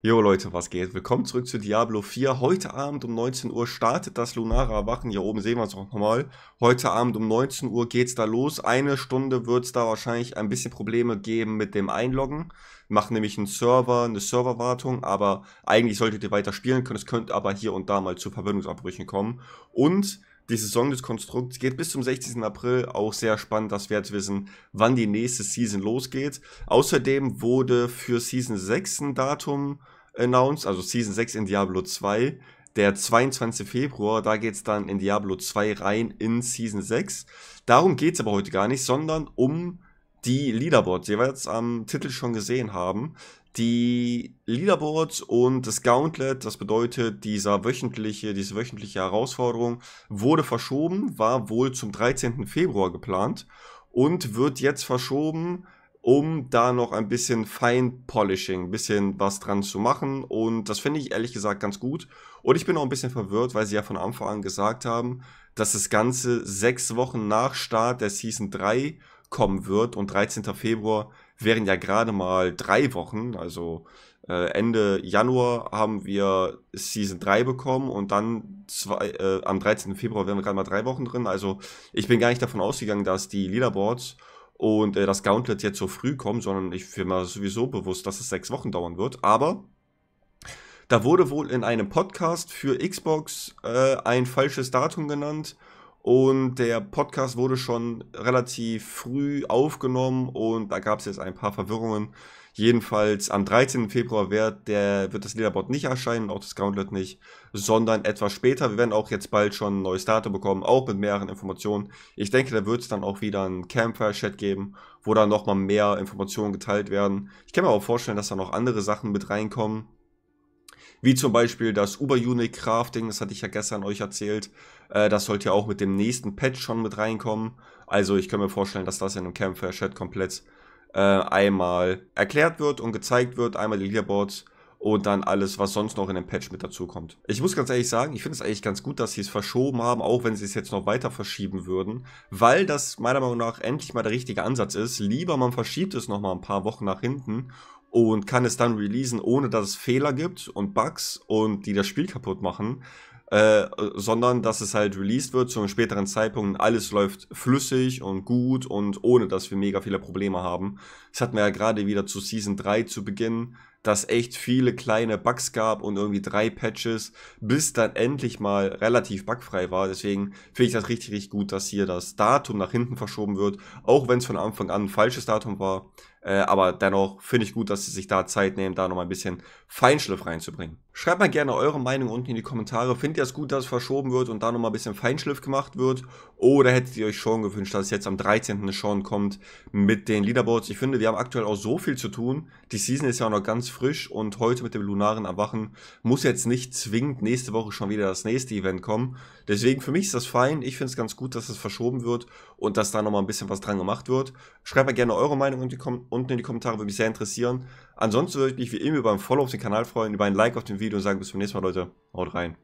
Jo Leute, was geht? Willkommen zurück zu Diablo 4. Heute Abend um 19 Uhr startet das Lunara Erwachen. Hier oben sehen wir es auch nochmal. Heute Abend um 19 Uhr geht's da los. Eine Stunde wird's da wahrscheinlich ein bisschen Probleme geben mit dem Einloggen. Wir machen nämlich einen Server, eine Serverwartung, aber eigentlich solltet ihr weiter spielen können. Es könnte aber hier und da mal zu Verbindungsabbrüchen kommen. Und die Saison des Konstrukts geht bis zum 16. April. Auch sehr spannend, dass wir jetzt wissen, wann die nächste Season losgeht. Außerdem wurde für Season 6 ein Datum announced, also Season 6 in Diablo 2. Der 22. Februar, da geht es dann in Diablo 2 rein in Season 6. Darum geht es aber heute gar nicht, sondern um die Leaderboards, die wir jetzt am Titel schon gesehen haben die Leaderboards und das Gauntlet, das bedeutet, dieser wöchentliche, diese wöchentliche Herausforderung wurde verschoben, war wohl zum 13. Februar geplant und wird jetzt verschoben, um da noch ein bisschen Feinpolishing, ein bisschen was dran zu machen. Und das finde ich ehrlich gesagt ganz gut. Und ich bin auch ein bisschen verwirrt, weil sie ja von Anfang an gesagt haben, dass das Ganze sechs Wochen nach Start der Season 3 kommen wird und 13. Februar wären ja gerade mal drei Wochen, also äh, Ende Januar haben wir Season 3 bekommen und dann zwei, äh, am 13. Februar wären wir gerade mal drei Wochen drin. Also ich bin gar nicht davon ausgegangen, dass die Leaderboards und äh, das Gauntlet jetzt so früh kommen, sondern ich bin mir sowieso bewusst, dass es sechs Wochen dauern wird. Aber da wurde wohl in einem Podcast für Xbox äh, ein falsches Datum genannt und der Podcast wurde schon relativ früh aufgenommen und da gab es jetzt ein paar Verwirrungen. Jedenfalls am 13. Februar wird, der, wird das Leaderboard nicht erscheinen, auch das Groundlet nicht, sondern etwas später. Wir werden auch jetzt bald schon ein neues Datum bekommen, auch mit mehreren Informationen. Ich denke, da wird es dann auch wieder ein Campfire-Chat geben, wo dann nochmal mehr Informationen geteilt werden. Ich kann mir auch vorstellen, dass da noch andere Sachen mit reinkommen. Wie zum Beispiel das Uber-Unique-Crafting, das hatte ich ja gestern euch erzählt. Äh, das sollte ja auch mit dem nächsten Patch schon mit reinkommen. Also ich kann mir vorstellen, dass das in einem Campfire-Chat komplett äh, einmal erklärt wird und gezeigt wird, einmal die Leaderboards und dann alles, was sonst noch in dem Patch mit dazukommt. Ich muss ganz ehrlich sagen, ich finde es eigentlich ganz gut, dass sie es verschoben haben, auch wenn sie es jetzt noch weiter verschieben würden, weil das meiner Meinung nach endlich mal der richtige Ansatz ist. Lieber man verschiebt es noch mal ein paar Wochen nach hinten und kann es dann releasen, ohne dass es Fehler gibt und Bugs und die das Spiel kaputt machen, äh, sondern dass es halt released wird zu einem späteren Zeitpunkt und alles läuft flüssig und gut und ohne dass wir mega viele Probleme haben. Das hatten wir ja gerade wieder zu Season 3 zu Beginn, dass echt viele kleine Bugs gab und irgendwie drei Patches, bis dann endlich mal relativ bugfrei war. Deswegen finde ich das richtig, richtig gut, dass hier das Datum nach hinten verschoben wird, auch wenn es von Anfang an ein falsches Datum war. Äh, aber dennoch finde ich gut, dass sie sich da Zeit nehmen, da nochmal ein bisschen Feinschliff reinzubringen. Schreibt mal gerne eure Meinung unten in die Kommentare. Findet ihr es gut, dass es verschoben wird und da nochmal ein bisschen Feinschliff gemacht wird? Oder hättet ihr euch schon gewünscht, dass es jetzt am 13. schon kommt mit den Leaderboards? Ich finde, wir haben aktuell auch so viel zu tun. Die Season ist ja auch noch ganz frisch und heute mit dem lunaren Erwachen muss jetzt nicht zwingend nächste Woche schon wieder das nächste Event kommen. Deswegen für mich ist das fein. Ich finde es ganz gut, dass es verschoben wird und dass da nochmal ein bisschen was dran gemacht wird. Schreibt mal gerne eure Meinung unten in die Kommentare unten in die Kommentare, würde mich sehr interessieren. Ansonsten würde ich mich wie immer über ein Follow auf den Kanal freuen, über ein Like auf dem Video und sagen bis zum nächsten Mal, Leute. Haut rein.